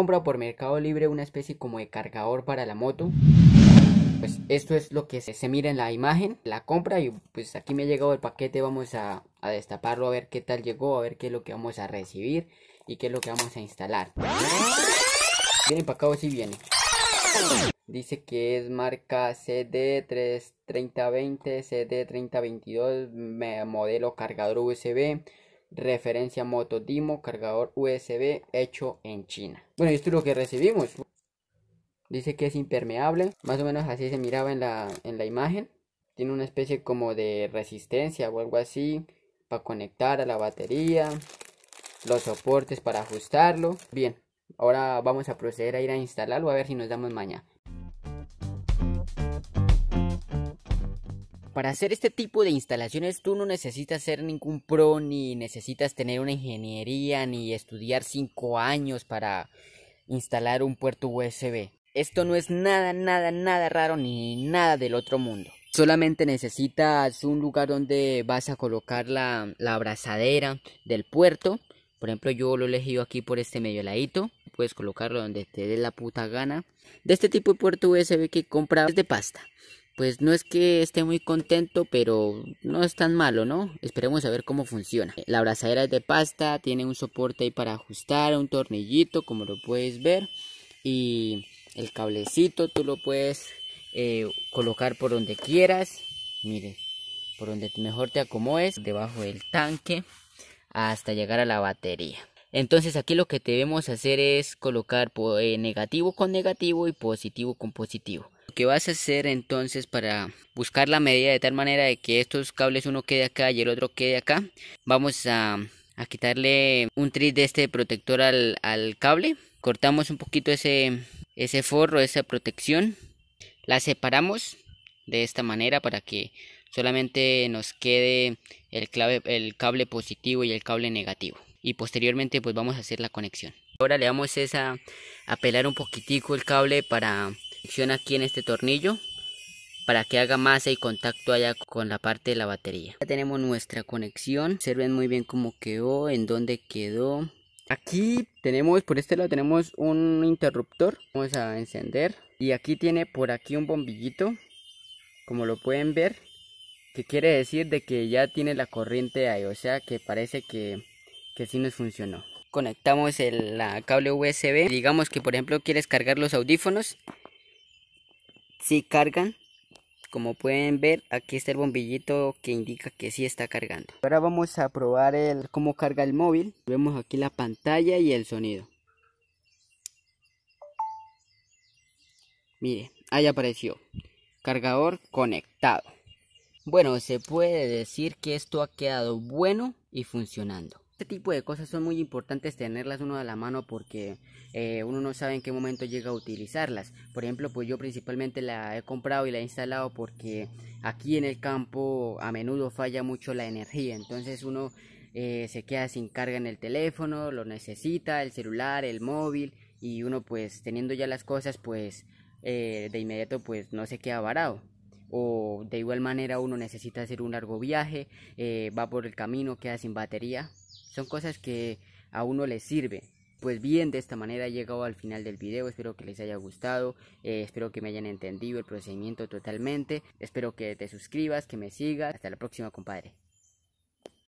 comprado por Mercado Libre una especie como de cargador para la moto. Pues esto es lo que se, mira en la imagen, la compra y pues aquí me ha llegado el paquete, vamos a, destaparlo a ver qué tal llegó, a ver qué es lo que vamos a recibir y qué es lo que vamos a instalar. Viene empacado si viene. Dice que es marca CD33020, CD3022, modelo cargador USB, referencia moto Dimo, cargador USB hecho en China. Bueno, esto es lo que recibimos. Dice que es impermeable, más o menos así se miraba en la, en la imagen. Tiene una especie como de resistencia o algo así para conectar a la batería, los soportes para ajustarlo. Bien, ahora vamos a proceder a ir a instalarlo a ver si nos damos mañana. Para hacer este tipo de instalaciones tú no necesitas ser ningún pro, ni necesitas tener una ingeniería, ni estudiar 5 años para instalar un puerto USB. Esto no es nada, nada, nada raro ni nada del otro mundo. Solamente necesitas un lugar donde vas a colocar la, la abrazadera del puerto. Por ejemplo, yo lo he elegido aquí por este medio ladito. Puedes colocarlo donde te dé la puta gana. De este tipo de puerto USB que compras de pasta pues no es que esté muy contento, pero no es tan malo, ¿no? Esperemos a ver cómo funciona. La abrazadera es de pasta, tiene un soporte ahí para ajustar, un tornillito, como lo puedes ver. Y el cablecito tú lo puedes eh, colocar por donde quieras. Mire, por donde mejor te acomodes, debajo del tanque, hasta llegar a la batería. Entonces aquí lo que debemos hacer es colocar eh, negativo con negativo y positivo con positivo que vas a hacer entonces para buscar la medida de tal manera de que estos cables uno quede acá y el otro quede acá, vamos a, quitarle un tris de este protector al, al cable. Cortamos un poquito ese, ese forro, esa protección. La separamos de esta manera para que solamente nos quede el, clave, el, cable positivo y el cable negativo y posteriormente pues vamos a hacer la conexión ahora le vamos esa a pelar un poquitico el cable para aquí en este tornillo para que haga masa y contacto allá con la parte de la batería. Ya tenemos nuestra conexión, observen muy bien cómo quedó, en dónde quedó. Aquí tenemos, por este lado tenemos un interruptor, vamos a encender. Y aquí tiene por aquí un bombillito, como lo pueden ver, que quiere decir de que ya tiene la corriente ahí, o sea que parece que, que sí nos funcionó. Conectamos el cable USB, digamos que por ejemplo quieres cargar los audífonos, si cargan. Como pueden ver, aquí está el bombillito que indica que sí está cargando. Ahora vamos a probar el cómo carga el móvil. Vemos aquí la pantalla y el sonido. Mire, ahí apareció. Cargador conectado. Bueno, se puede decir que esto ha quedado bueno y funcionando. Este tipo de cosas son muy importantes tenerlas uno a la mano porque eh, uno no sabe en qué momento llega a utilizarlas. Por ejemplo, pues yo principalmente la he comprado y la he instalado porque aquí en el campo a menudo falla mucho la energía. Entonces uno eh, se queda sin carga en el teléfono, lo necesita, el celular, el móvil y uno pues teniendo ya las cosas pues eh, de inmediato pues no se queda varado o de igual manera uno necesita hacer un largo viaje, va por el camino, queda sin batería son cosas que a uno les sirve. Pues bien, de esta manera he llegado al final del video, espero que les haya gustado, eh, espero que me hayan entendido el procedimiento totalmente, espero que te suscribas, que me sigas, hasta la próxima compadre.